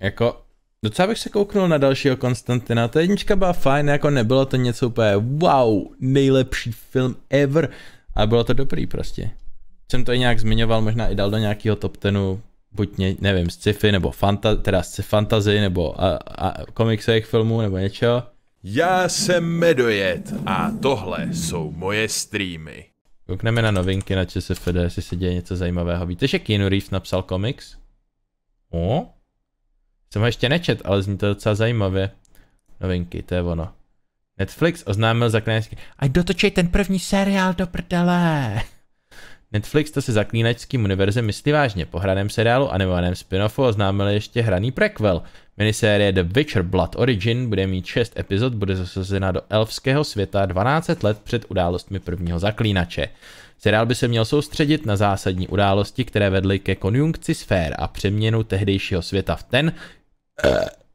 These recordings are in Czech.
Jako, docela bych se kouknul na dalšího Konstantina, ta jednička byla fajn, jako nebylo to něco úplně wow, nejlepší film ever, ale bylo to dobrý prostě. Jsem to i nějak zmiňoval, možná i dal do nějakého top tenu, buď ně, nevím, sci-fi, nebo fanta, teda sci fantasy, nebo a, a komiksových filmů, nebo něčeho. Já jsem Medojet a tohle jsou moje streamy. Koukneme na novinky na ČSFD, jestli se děje něco zajímavého. Víte, že Keanu Reeves napsal komiks? O? Jsem ho ještě nečet, ale zní to docela zajímavě. Novinky, to je ono. Netflix oznámil zaklínačský... Ať dotočej ten první seriál do prdele! Netflix to se zaklínačským univerzem myslí vážně. Po hraném seriálu animovaném spin-offu oznámil ještě hraný prequel. Minisérie The Witcher Blood Origin bude mít 6 epizod, bude zasazena do elfského světa 12 let před událostmi prvního zaklínače. Seriál by se měl soustředit na zásadní události, které vedly ke konjunkci sfér a přeměnu tehdejšího světa v ten,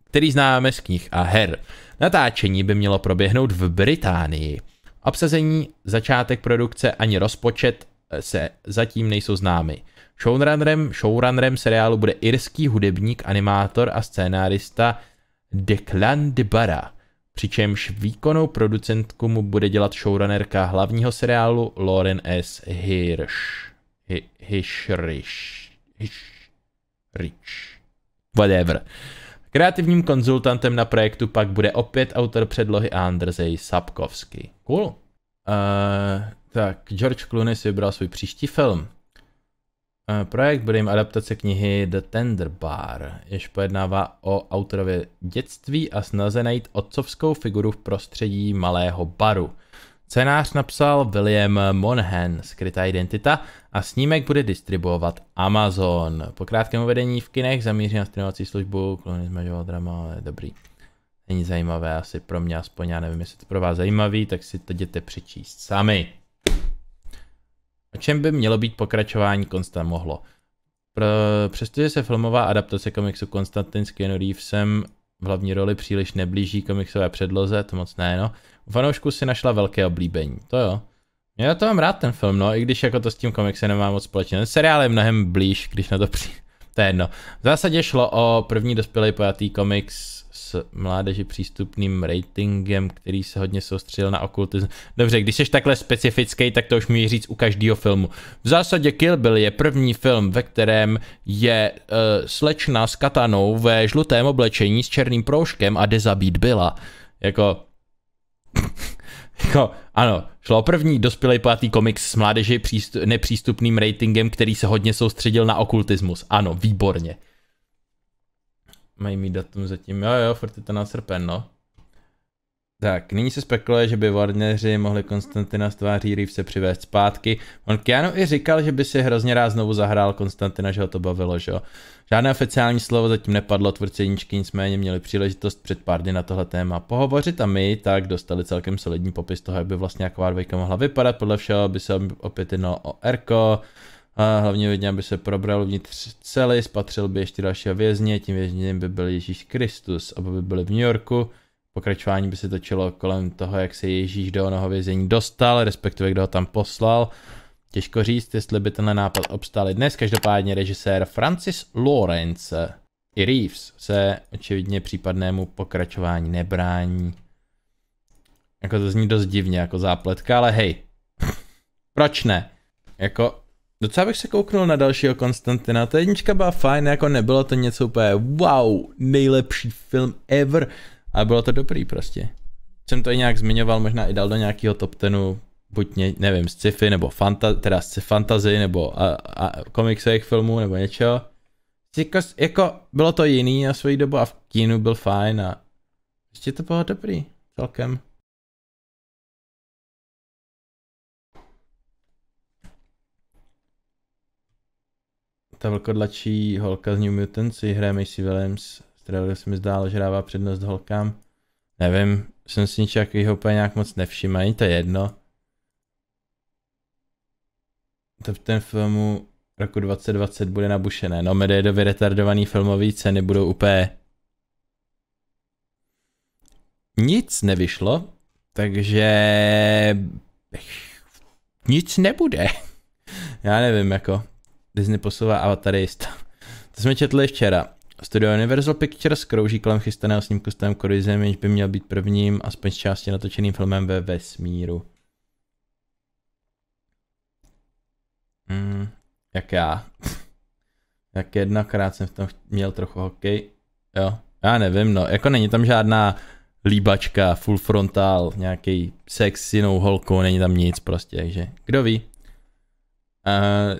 který známe z knih a her. Natáčení by mělo proběhnout v Británii. Obsazení, začátek produkce ani rozpočet eh, se zatím nejsou známy. Showrunnerem, showrunnerem seriálu bude irský hudebník, animátor a scénárista Declan de Barra přičemž výkonnou producentku mu bude dělat showrunnerka hlavního seriálu Lauren S. Hirsch. Hi, Hirsch. Hirsch. Whatever. Kreativním konzultantem na projektu pak bude opět autor předlohy Andrzej Sapkovsky. Cool. Uh, tak, George Clooney si vybral svůj příští film. Eh, projekt bude jim adaptace knihy The Tender Bar, jež pojednává o autorově dětství a snaze najít otcovskou figuru v prostředí malého baru. Scénář napsal William Monahan, Skrytá identita, a snímek bude distribuovat Amazon. Po krátkém uvedení v kinech zamíří na streamovací službu, klony zmažoval drama, ale dobrý. Není zajímavé, asi pro mě aspoň, já nevím, jestli to pro vás zajímavý, tak si to jděte přečíst sami. O čem by mělo být pokračování Konstant mohlo? Pro, přestože se filmová adaptace komiksu Konstantin s Keanu Reevesem v hlavní roli příliš neblíží komiksové předloze, to moc ne, no. U fanoušku si našla velké oblíbení, to jo. Já to mám rád ten film, no, i když jako to s tím komiksem nemá moc společně. Ten seriál je mnohem blíž, když na to přijde. To je jedno. V zásadě šlo o první dospělý pojatý komiks mládeži přístupným ratingem, který se hodně soustředil na okultismus. Dobře, když jsi takhle specifický, tak to už můžu říct u každého filmu. V zásadě Kill Bill je první film, ve kterém je uh, slečna s katanou ve žlutém oblečení s černým proužkem a jde zabít byla. Jako... jako, ano, šlo o první dospělý pátý komiks s mládeži nepřístupným ratingem, který se hodně soustředil na okultismus. Ano, výborně mají mít datum zatím. Jo, jo, furt je to na srpen, no. Tak, nyní se spekuluje, že by Warneri mohli Konstantina z tváří se přivést zpátky. On Keanu i říkal, že by si hrozně rád znovu zahrál Konstantina, že ho to bavilo, že jo. Žádné oficiální slovo zatím nepadlo, tvůrci jedničky nicméně měli příležitost před pár dny na tohle téma pohovořit a my tak dostali celkem solidní popis toho, jak by vlastně jako mohla vypadat. Podle všeho by se opět jednalo o Erko, a hlavně vědně, aby se probral vnitř celý, spatřil by ještě dalšího vězně, tím vězněm by byl Ježíš Kristus, aby by byli v New Yorku. Pokračování by se točilo kolem toho, jak se Ježíš do onoho vězení dostal, respektive kdo ho tam poslal. Těžko říct, jestli by tenhle nápad obstál i dnes. Každopádně režisér Francis Lawrence i Reeves se očividně případnému pokračování nebrání. Jako to zní dost divně, jako zápletka, ale hej, proč ne? Jako Docela bych se kouknul na dalšího Konstantina. Ta jednička byla fajn, jako nebylo to něco úplně wow, nejlepší film ever, ale bylo to dobrý prostě. Jsem to i nějak zmiňoval, možná i dal do nějakého top tenu, buď ně, nevím, sci-fi nebo fanta, teda fantasy nebo a, a komiksových filmů nebo něčeho. Jako, jako, bylo to jiný na svoji dobu a v kínu byl fajn a prostě to bylo dobrý celkem. ta velkodlačí holka z New Mutants, si hraje Macy Williams, která se mi zdálo, že dává přednost holkám. Nevím, jsem si nic takového úplně nějak moc nevšiml, ani to je jedno. To v ten filmu roku 2020 bude nabušené. No, Medejdovy retardovaný filmový ceny budou úplně... Nic nevyšlo, takže... Nic nebude. Já nevím, jako. Disney posouvá avatarista. To jsme četli včera. Studio Universal Pictures krouží kolem chystaného snímku s tém Korizem, jenž by měl být prvním, aspoň z části natočeným filmem ve vesmíru. Hmm, jak já. jak jednokrát jsem v tom měl trochu hokej. Jo, já nevím, no, jako není tam žádná líbačka, full frontal, nějaký sex s jinou holkou, není tam nic prostě, takže kdo ví. Uh,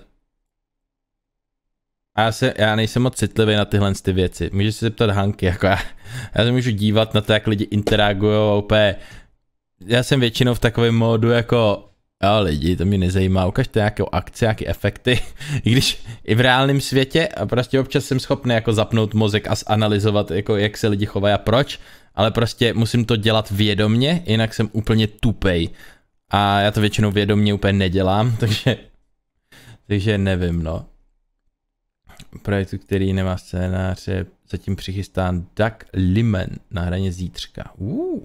a já, se, já nejsem moc citlivý na tyhle ty věci. Můžeš se zeptat Hanky, jako já, já se můžu dívat na to, jak lidi interagují a úplně... Já jsem většinou v takovém módu jako jo lidi, to mě nezajímá, ukažte nějakou akci, nějaké efekty, i když i v reálném světě a prostě občas jsem schopný jako zapnout mozek a zanalizovat, jako jak se lidi chovají a proč, ale prostě musím to dělat vědomně, jinak jsem úplně tupej. A já to většinou vědomně úplně nedělám, takže, takže nevím, no projektu, který nemá scénář, je zatím přichystán Duck Limen na hraně zítřka. Uh.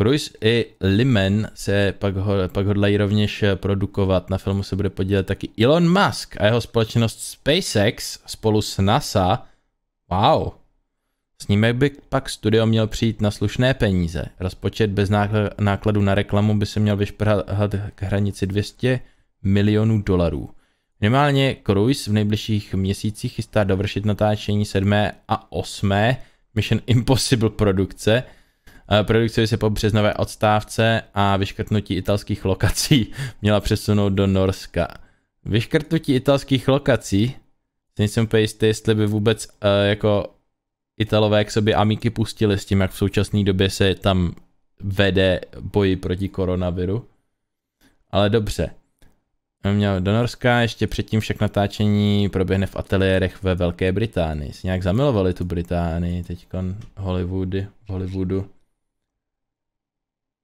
Cruz i Limen se pak, ho, pak hodlají rovněž produkovat. Na filmu se bude podílet taky Elon Musk a jeho společnost SpaceX spolu s NASA. Wow. Snímek by pak studio měl přijít na slušné peníze. Rozpočet bez nákladu na reklamu by se měl vyšplhat k hranici 200 milionů dolarů. Minimálně Cruise v nejbližších měsících chystá dovršit natáčení sedmé a osmé Mission Impossible produkce. Eh, produkce se po březnové odstávce a vyškrtnutí italských lokací měla přesunout do Norska. Vyškrtnutí italských lokací? Nejsem úplně jistý, jestli by vůbec eh, jako Italové k sobě amíky pustili s tím, jak v současné době se tam vede boji proti koronaviru. Ale dobře měl do Norska, ještě předtím však natáčení proběhne v ateliérech ve Velké Británii. Si nějak zamilovali tu Británii teďkon Hollywoody, Hollywoodu.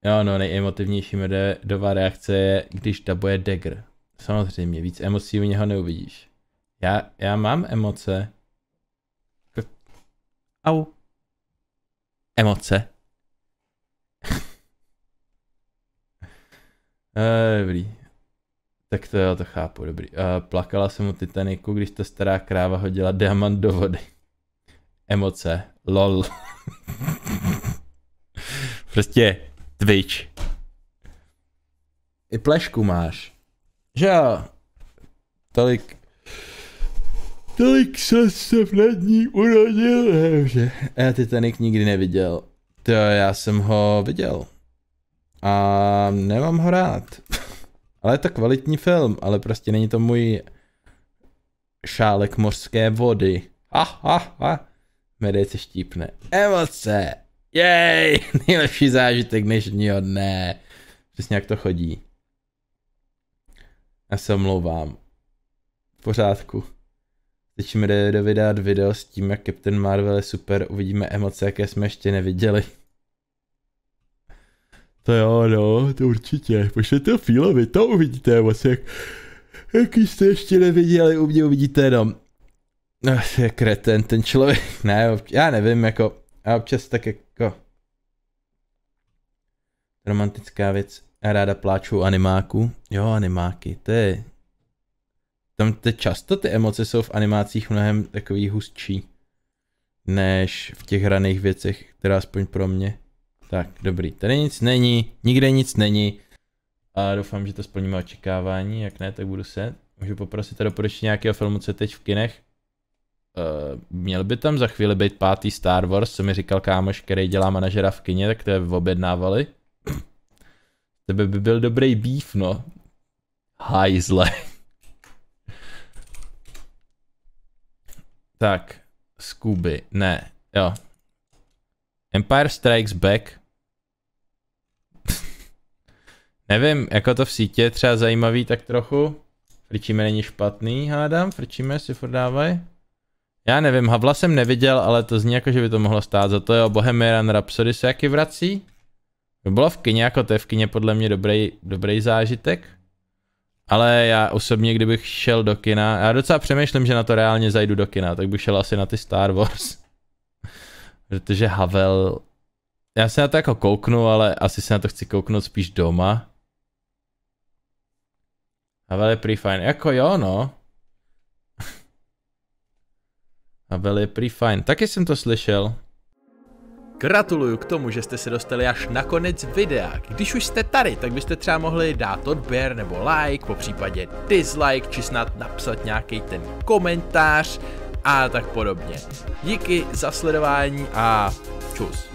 Jo, no, nejemotivnější medová reakce je, když dabuje Degr. Samozřejmě, víc emocí u něho neuvidíš. Já, já mám emoce. Au. Emoce. Eh, dobrý. Tak to jo, to chápu, dobrý. Uh, plakala jsem u Titaniku, když ta stará kráva hodila diamant do vody. Emoce. LOL. prostě Twitch. I plešku máš. Že jo. Tolik. Tolik se se v ní urodil. Že? Já Titanic nikdy neviděl. To já jsem ho viděl. A nemám ho rád. Ale je to kvalitní film, ale prostě není to můj šálek mořské vody. Ah, ah, ah. Medej se štípne. Emoce! Jej! Nejlepší zážitek dnešního dne. Přesně jak to chodí. Já se omlouvám. V pořádku. Teď mi jde video s tím, jak Captain Marvel je super. Uvidíme emoce, jaké jsme ještě neviděli. To jo, no, to určitě. Pošlete to Fílovi, to uvidíte vlastně, jak, jak jste ještě neviděli, u mě uvidíte jenom. Ach, no, je kreten ten člověk, ne, já nevím, jako, já občas tak jako... Romantická věc, já ráda pláču u animáků. Jo, animáky, to je... Tam te často ty emoce jsou v animácích mnohem takový hustší, než v těch raných věcech, která aspoň pro mě. Tak, dobrý. Tady nic není, nikde nic není. A doufám, že to splníme očekávání, jak ne, tak budu se. Můžu poprosit a doporučit nějakého filmu, co je teď v kinech. Uh, měl by tam za chvíli být pátý Star Wars, co mi říkal kámoš, který dělá manažera v kině, tak to je objednávali. Tebe by byl dobrý beef, no. Hajzle. tak, Scooby, ne, jo. Empire Strikes Back, Nevím, jako to v sítě je třeba zajímavý tak trochu. Frčíme není špatný, hádám, frčíme si furt dávaj. Já nevím, Havla jsem neviděl, ale to zní jako, že by to mohlo stát za to, jo, Bohemian Rhapsody se jaký vrací. To bylo v kyně, jako to je v kyně podle mě dobrý, dobrý zážitek. Ale já osobně, kdybych šel do kina, já docela přemýšlím, že na to reálně zajdu do kina, tak bych šel asi na ty Star Wars. Protože Havel, já se na to jako kouknu, ale asi se na to chci kouknout spíš doma. Havel je prý fajn. Jako jo, no. Havel je prý fajn. Taky jsem to slyšel. Gratuluju k tomu, že jste se dostali až na konec videa. Když už jste tady, tak byste třeba mohli dát odběr nebo like, po případě dislike, či snad napsat nějaký ten komentář a tak podobně. Díky za sledování a čus.